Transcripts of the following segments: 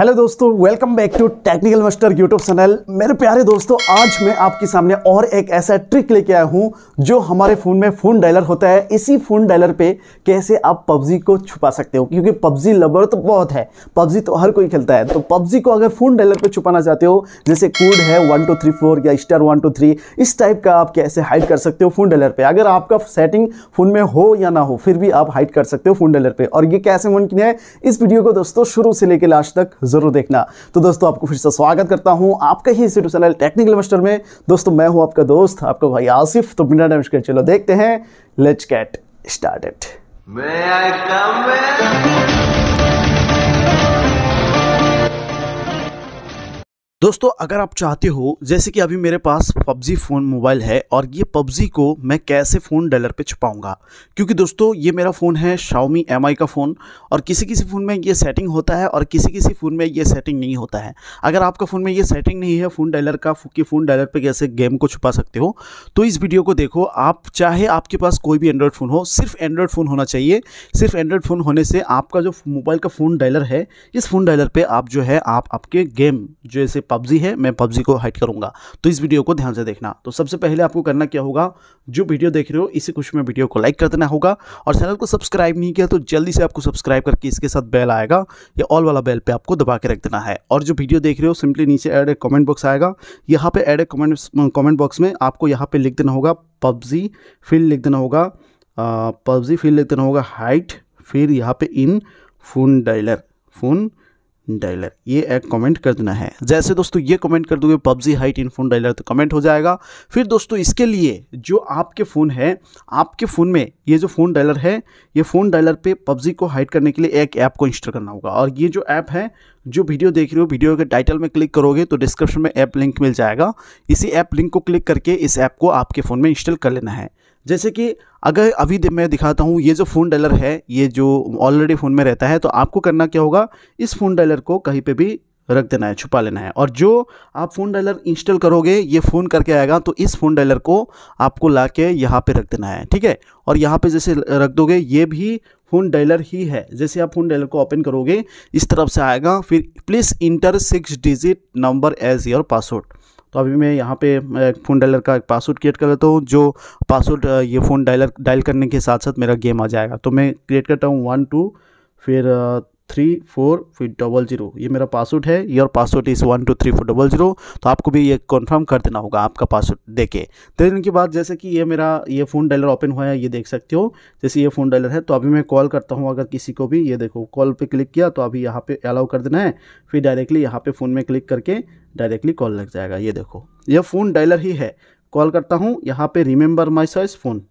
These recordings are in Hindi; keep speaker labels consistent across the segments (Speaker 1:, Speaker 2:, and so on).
Speaker 1: हेलो दोस्तों welcome back to technical master YouTube channel मेरे प्यारे दोस्तों आज मैं आपके सामने और एक ऐसा ट्रिक लेके आया हूँ जो हमारे फ़ोन में फ़ोन डायलर होता है इसी फ़ोन डायलर पे कैसे आप पबजी को छुपा सकते हो क्योंकि पबजी लवर तो बहुत है पबजी तो हर कोई खेलता है तो पबजी को अगर फ़ोन डायलर पर छुपाना चाहते हो जैसे कोड है वन टू थ्री फोर या स्टार वन टू थ्री इस टाइप का आप कैसे हाइड कर सकते हो फ़ोन डायलर पर अगर आपका सेटिंग फ़ोन में हो या ना हो फिर भी आप हाइड कर सकते हो फ़ोन डायलर पर और ये कैसे मुमकिन है इस वीडियो को दोस्तों शुरू से लेकर लास्ट तक जरूर देखना तो दोस्तों आपको फिर से स्वागत करता हूँ आपका ही यूट्यूब चैनल टेक्निकल मास्टर में दोस्तों मैं हूँ आपका दोस्त आपका भाई आसिफ तो बिना टाइम कर चलो देखते हैं लेट्स गेट स्टार्टेड दोस्तों अगर आप चाहते हो जैसे कि अभी मेरे पास PUBG फ़ोन मोबाइल है और ये पबजी को मैं कैसे फ़ोन डेलर पे छुपाऊंगा क्योंकि दोस्तों ये मेरा फ़ोन है Xiaomi एम का फ़ोन और किसी किसी फ़ोन में ये सेटिंग होता है और किसी किसी फ़ोन में ये सेटिंग नहीं होता है अगर आपका फ़ोन में ये सेटिंग नहीं है फ़ोन डेलर का कि फ़ोन डेलर पर कैसे गेम को छुपा सकते हो तो इस वीडियो को देखो आप चाहे आपके पास कोई भी एंड्रॉयड फ़ोन हो सिर्फ एंड्रॉयड फ़ोन होना चाहिए सिर्फ एंड्रॉयड फ़ोन होने से आपका जो मोबाइल का फ़ोन डायलर है इस फ़ोन डायलर पर आप जो है आप आपके गेम जैसे पबजी है मैं पबजी को हाइट करूँगा तो इस वीडियो को ध्यान से देखना तो सबसे पहले आपको करना क्या होगा जो वीडियो देख रहे हो इसी कुछ में वीडियो को लाइक कर देना होगा और चैनल को सब्सक्राइब नहीं किया तो जल्दी से आपको सब्सक्राइब करके इसके साथ बेल आएगा या ऑल वाला बेल पर आपको दबा के रख देना है और जो वीडियो देख रहे हो सिंपली नीचे एड ए कॉमेंट बॉक्स आएगा यहाँ पर add a comment comment box में आपको यहाँ पर लिख देना होगा पबजी फिर लिख देना होगा पबजी फिर लिख देना होगा हाइट फिर यहाँ पे in phone dialer phone dialer ये एक कमेंट कर देना है जैसे दोस्तों ये कमेंट कर दोगे PUBG hide in phone dialer तो कमेंट हो जाएगा फिर दोस्तों इसके लिए जो आपके फ़ोन है आपके फ़ोन में ये जो फ़ोन डायलर है ये फ़ोन डायलर पे पबजी को हाइट करने के लिए एक ऐप को इंस्टॉल करना होगा और ये जो ऐप है जो वीडियो देख रहे हो वीडियो के टाइटल में क्लिक करोगे तो डिस्क्रिप्शन में ऐप लिंक मिल जाएगा इसी ऐप लिंक को क्लिक करके इस ऐप को आपके फ़ोन में इंस्टॉल कर लेना है जैसे कि अगर अभी मैं दिखाता हूँ ये जो फ़ोन डायलर है ये जो ऑलरेडी फ़ोन में रहता है तो आपको करना क्या होगा इस फ़ोन डायलर को कहीं पे भी रख देना है छुपा लेना है और जो आप फ़ोन डायलर इंस्टॉल करोगे ये फ़ोन करके आएगा तो इस फ़ोन डायलर को आपको ला के यहाँ पर रख देना है ठीक है और यहाँ पर जैसे रख दोगे ये भी फ़ोन डायलर ही है जैसे आप फ़ोन डायलर को ओपन करोगे इस तरफ से आएगा फिर please enter six digit number as your password तो अभी मैं यहाँ पे फ़ोन डायलर का एक पासवर्ड क्रिएट कर लेता हूँ जो पासवर्ड ये फ़ोन डायलर डायल करने के साथ साथ मेरा गेम आ जाएगा तो मैं क्रिएट करता हूँ वन टू फिर three four five double zero ये मेरा पासवर्ड है your password is one two three four double zero तो आपको भी ये कंफर्म कर देना होगा आपका पासवर्ड देके तेरह दिन के बाद जैसे कि ये मेरा ये फ़ोन डायलर ओपन हुआ है ये देख सकते हो जैसे ये फ़ोन डायलर है तो अभी मैं कॉल करता हूँ अगर किसी को भी ये देखो कॉल पर क्लिक किया तो अभी यहाँ पर अलाउ कर देना है फिर डायरेक्टली यहाँ पर फ़ोन में क्लिक करके डायरेक्टली कॉल लग जाएगा ये देखो यह फ़ोन डायलर ही है कॉल करता हूँ यहाँ पे रिमेंबर माई सॉइस फ़ोन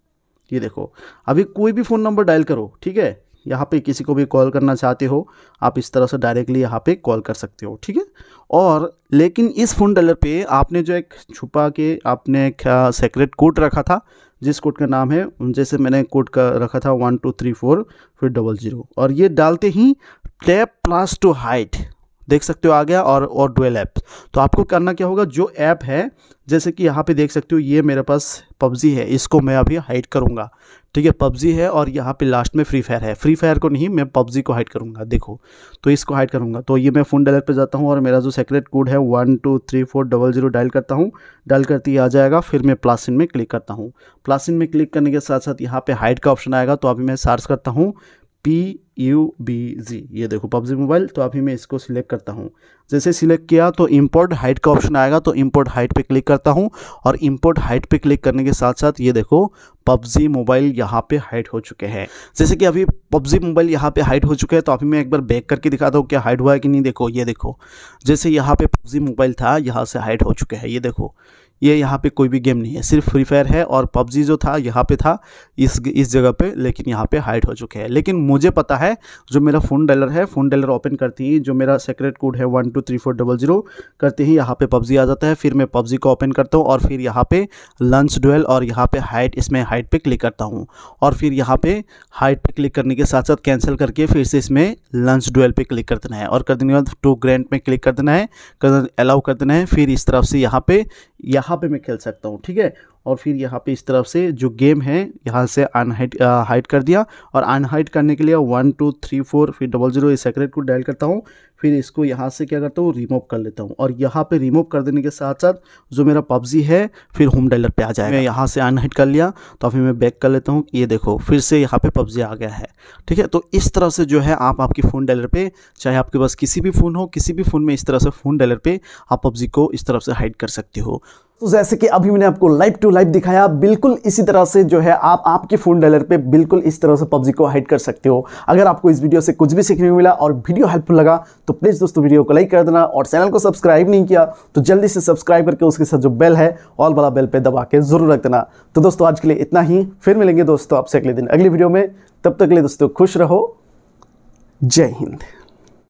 Speaker 1: ये देखो अभी कोई भी फ़ोन नंबर डायल करो ठीक है यहाँ पे किसी को भी कॉल करना चाहते हो आप इस तरह से डायरेक्टली यहाँ पे कॉल कर सकते हो ठीक है और लेकिन इस फ़ोन डलर पे आपने जो एक छुपा के आपने एक सेक्रेट कोड रखा था जिस कोड का नाम है जैसे मैंने कोड का रखा था वन टू थ्री फोर फिर डबल ज़ीरो और ये डालते ही टैप प्लस टू हाइट देख सकते हो आ गया और और डुअल ऐप तो आपको करना क्या होगा जो ऐप है जैसे कि यहाँ पे देख सकते हो ये मेरे पास पबजी है इसको मैं अभी हाइड करूँगा ठीक है पबजी है और यहाँ पे लास्ट में फ्री फायर है फ्री फायर को नहीं मैं पबजी को हाइड करूँगा देखो तो इसको हाइड करूँगा तो ये मैं फ़ोन डायलर पे जाता हूँ और मेरा जो सेक्रेट कोड है one two three four double zero dial करता हूँ डायल करते ही आ जाएगा फिर मैं प्लासिन में क्लिक करता हूँ प्लासिन में क्लिक करने के साथ साथ यहाँ पर हाइड का ऑप्शन आएगा तो अभी मैं सर्च करता हूँ पी यू बी जी ये देखो पबजी मोबाइल तो अभी मैं इसको सिलेक्ट करता हूँ जैसे सिलेक्ट किया तो इम्पोर्ट हाइट का ऑप्शन आएगा तो इम्पोर्ट हाइट पे क्लिक करता हूँ और इम्पोर्ट हाइट पे क्लिक करने के साथ साथ ये देखो पबजी मोबाइल यहाँ पे हाइट हो चुके हैं जैसे कि अभी पबजी मोबाइल यहाँ पे हाइट हो चुके हैं तो अभी मैं एक बार बैक करके दिखाता हूँ क्या हाइट हुआ है कि नहीं देखो ये देखो जैसे यहाँ पे पबजी मोबाइल था यहाँ से हाइट हो चुके हैं ये देखो ये यहाँ पे कोई भी गेम नहीं है सिर्फ फ्री फायर है और पबजी जो था यहाँ पे था इस इस जगह पे लेकिन यहाँ पे हाइड हो चुके हैं लेकिन मुझे पता है जो मेरा फ़ोन डेलर है फ़ोन डेलर ओपन करते ही जो मेरा सेक्रेट कोड है one two three four double zero करते ही यहाँ पे पबजी आ जाता है फिर मैं पबजी को ओपन करता हूँ और फिर यहाँ पर लंच डुएल और यहाँ पर हाइट इसमें हाइट पर क्लिक करता हूँ और फिर यहाँ पर हाइट पे क्लिक करने के साथ साथ कैंसिल करके फिर से इसमें लंच डोल पर क्लिक कर देना है और कर देने के बाद टू ग्रेंट में क्लिक कर देना है कर अलाउ कर देना है फिर इस तरफ से यहाँ पर यहाँ पे मैं खेल सकता हूँ ठीक है और फिर यहाँ पे इस तरफ से जो गेम है यहाँ से अनहाइट हाइट uh, कर दिया और अनहाइट करने के लिए वन टू थ्री फोर फिर डबल जीरो इस सेक्रेट को डायल करता हूँ फिर इसको यहाँ से क्या करता हूँ रिमूव कर लेता हूँ और यहाँ पे रिमूव कर देने के साथ साथ जो मेरा पबजी है फिर होम डायलर पे आ जाएगा मैं यहाँ से अनहाइट कर लिया तो फिर मैं बैक कर लेता हूँ ये देखो फिर से यहाँ पर पबजी आ गया है ठीक है तो इस तरह से जो है आप आपकी फ़ोन डायलर पर चाहे आपके पास किसी भी फ़ोन हो किसी भी फ़ोन में इस तरह से फ़ोन डायलर पर आप पबजी को इस तरफ से हाइड कर सकते हो तो जैसे कि अभी मैंने आपको लाइव टू लाइव दिखाया बिल्कुल इसी तरह से जो है आप आपके फ़ोन डायलर पे बिल्कुल इस तरह से पबजी को हाइड कर सकते हो अगर आपको इस वीडियो से कुछ भी सीखने को मिला और वीडियो हेल्पफुल लगा तो प्लीज़ दोस्तों वीडियो को लाइक कर देना और चैनल को सब्सक्राइब नहीं किया तो जल्दी से सब्सक्राइब करके उसके साथ जो बेल है ऑल वाला बेल पर दबा के ज़रूर रख देना तो दोस्तों आज के लिए इतना ही फिर मिलेंगे दोस्तों आपसे अगले दिन अगली वीडियो में तब तक के लिए दोस्तों खुश रहो जय हिंद